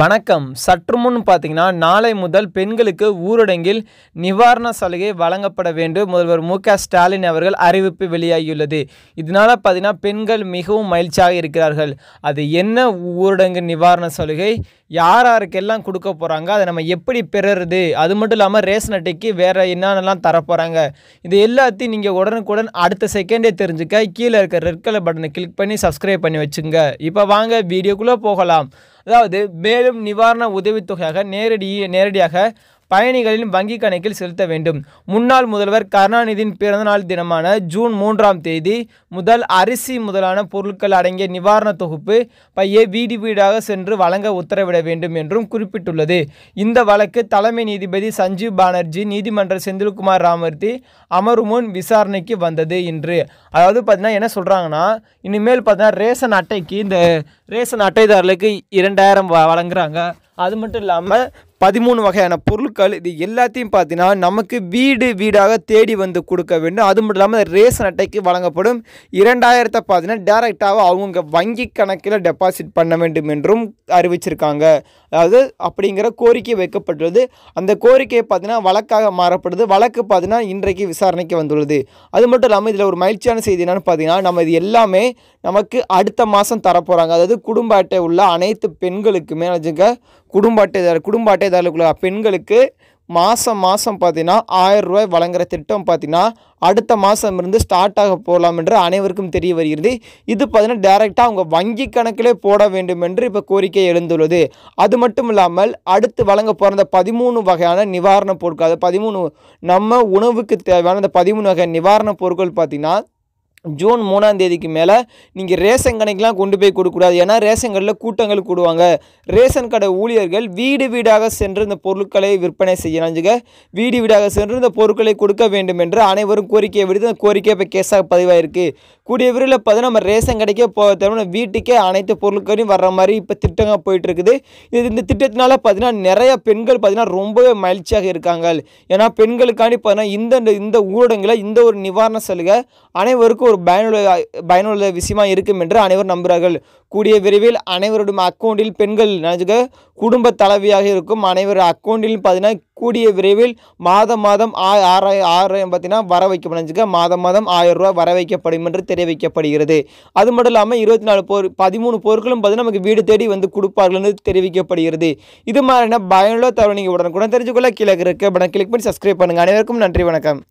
வணக்கம் சற்று முன் பார்த்தீங்கன்னா நாளை முதல் பெண்களுக்கு ஊரடங்கில் நிவாரண சலுகை வழங்கப்பட வேண்டும் முதல்வர் மு ஸ்டாலின் அவர்கள் அறிவிப்பு வெளியாகியுள்ளது இதனால் பார்த்தீங்கன்னா பெண்கள் மிகவும் மகிழ்ச்சியாக இருக்கிறார்கள் அது என்ன ஊரடங்கு நிவாரண சலுகை யார் யாருக்கெல்லாம் கொடுக்க போகிறாங்க அதை நம்ம எப்படி பெறுறது அது மட்டும் இல்லாமல் ரேஷன் அட்டைக்கு வேறு என்னென்னலாம் தரப்போகிறாங்க இது எல்லாத்தையும் நீங்கள் உடனுக்குடன் அடுத்த செகண்டே தெரிஞ்சுக்க கீழே இருக்கிற ரெட் கலர் பட்டனை கிளிக் பண்ணி சப்ஸ்கிரைப் பண்ணி வச்சுங்க இப்போ வாங்க வீடியோக்குள்ளே போகலாம் அதாவது மேலும் நிவாரண உதவித்தொகையாக நேரடி நேரடியாக பயணிகளின் வங்கி கணக்கில் செலுத்த வேண்டும் முன்னாள் முதல்வர் கருணாநிதியின் பிறந்தநாள் தினமான ஜூன் மூன்றாம் தேதி முதல் அரிசி முதலான பொருட்கள் அடங்கிய நிவாரண தொகுப்பு பையை வீடு வீடாக சென்று வழங்க உத்தரவிட வேண்டும் என்றும் குறிப்பிட்டுள்ளது இந்த வழக்கு தலைமை நீதிபதி சஞ்சீவ் பானர்ஜி நீதிமன்ற செந்தில்குமார் ராமூர்த்தி அமர்வு முன் விசாரணைக்கு வந்தது இன்று அதாவது பார்த்தீங்கன்னா என்ன சொல்கிறாங்கன்னா இனிமேல் பார்த்தீங்கன்னா ரேஷன் அட்டைக்கு இந்த ரேஷன் அட்டைதாரர்களுக்கு இரண்டாயிரம் வழங்குறாங்க அது மட்டும் இல்லாமல் பதிமூணு வகையான பொருட்கள் இது எல்லாத்தையும் பார்த்தீங்கன்னா நமக்கு வீடு வீடாக தேடி வந்து கொடுக்க வேண்டும் அது மட்டும் இல்லாமல் ரேஷன் அட்டைக்கு வழங்கப்படும் இரண்டாயிரத்தை பார்த்தீங்கன்னா டேரெக்டாக அவங்க வங்கி கணக்கில் டெபாசிட் பண்ண வேண்டும் என்றும் அறிவிச்சிருக்காங்க அதாவது அப்படிங்கிற கோரிக்கை வைக்கப்பட்டுள்ளது அந்த கோரிக்கையை பார்த்தீங்கன்னா வழக்காக மாறப்படுது வழக்கு பார்த்தீங்கன்னா இன்றைக்கு விசாரணைக்கு வந்துள்ளது அது மட்டும் இல்லாமல் இதில் ஒரு மகிழ்ச்சியான செய்தி என்னென்னு பார்த்தீங்கன்னா நம்ம இது எல்லாமே நமக்கு அடுத்த மாதம் தரப்போகிறாங்க அதாவது குடும்ப அட்டை உள்ள அனைத்து பெண்களுக்குமே குடும்ப அட்டை குடும்ப அட்டைதாரர்களுக்குள்ள பெண்களுக்கு மாதம் மாதம் பார்த்தீங்கன்னா ரூபாய் வழங்குற திட்டம் பார்த்தீங்கன்னா அடுத்த மாதம் இருந்து ஸ்டார்ட் ஆக போகலாம் என்று அனைவருக்கும் தெரிய வருகிறது இது பார்த்தீங்கன்னா டைரெக்டாக அவங்க வங்கி கணக்கிலே போட வேண்டும் என்று இப்போ கோரிக்கை எழுந்துள்ளது அது மட்டும் இல்லாமல் அடுத்து வழங்க போகிற அந்த பதிமூணு வகையான நிவாரணப் பொருட்கள் அது பதிமூணு நம்ம உணவுக்கு தேவையான அந்த பதிமூணு வகை நிவாரணப் பொருட்கள் பார்த்தீங்கன்னா ஜூன் மூணாம் தேதிக்கு மேலே நீங்கள் ரேஷன் கடைக்கெலாம் கொண்டு போய் கொடுக்கூடாது ஏன்னா ரேஷன் கடையில் கூட்டங்கள் கூடுவாங்க ரேஷன் கடை ஊழியர்கள் வீடு வீடாக சென்று இந்த பொருட்களை விற்பனை செய்யணும் வீடு வீடாக சென்று இந்த பொருட்களை கொடுக்க வேண்டும் என்று அனைவரும் கோரிக்கையை விடுத்து அந்த கோரிக்கை இப்போ கேஸாக பதிவாயிருக்கு கூடிய விரைவில் பார்த்தா நம்ம ரேஷன் கடைக்கே போக தேவை வீட்டுக்கே அனைத்து பொருட்களையும் வர்ற மாதிரி இப்போ திட்டங்கள் போயிட்டு இருக்குது இது இந்த திட்டத்தினால பார்த்தீங்கன்னா நிறைய பெண்கள் பார்த்தீங்கன்னா ரொம்பவே மகிழ்ச்சியாக இருக்காங்க ஏன்னா பெண்களுக்காண்டி பார்த்தீங்கன்னா இந்த இந்த ஊரடங்கில் இந்த ஒரு நிவாரண சலுகை அனைவருக்கும் ஒரு பயனுள்ள பயனுள்ள விஷயமா இருக்கும் என்று அனைவர் நம்புகிறார்கள் கூடிய விரைவில் அனைவருடைய அக்கௌண்ட்டில் பெண்கள் குடும்ப தலைவியாக இருக்கும் அனைவர் அக்கௌண்ட்டில் பார்த்தீங்கன்னா கூடிய விரைவில் மாதம் மாதம் ஆறாயிரம் ஆறாயிரம் பார்த்தீங்கன்னா வர வைக்கப்படும் மாதம் மாதம் ஆயிரம் ரூபா வர வைக்கப்படும் என்று தெரிவிக்கப்படுகிறது அது மட்டும் இல்லாமல் இருபத்தி நாலு போர் பதிமூணு பொருட்களும் பார்த்தீங்கன்னா நமக்கு வீடு தேடி வந்து கொடுப்பார்கள் என்று தெரிவிக்கப்படுகிறது இது மாதிரியான பயனுள்ள தகவல் நீங்கள் உடனுக்குடன் தெரிஞ்சுக்கொள்ள கீழே இருக்க படம் கிளிக் பண்ணி சப்ஸ்கிரைப் பண்ணுங்கள் அனைவருக்கும் நன்றி வணக்கம்